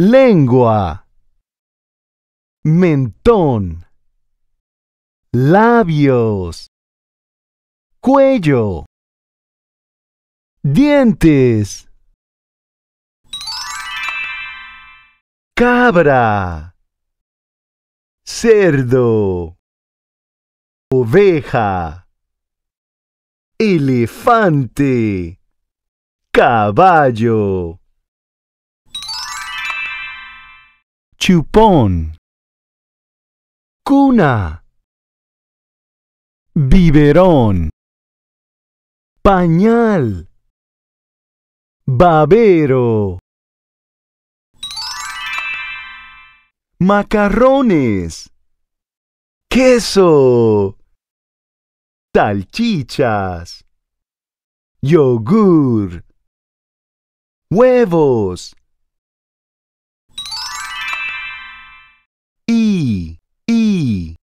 lengua, mentón, labios, cuello, dientes, cabra, cerdo, oveja, elefante, caballo. chupón, cuna, biberón, pañal, babero, macarrones, queso, salchichas, yogur, huevos,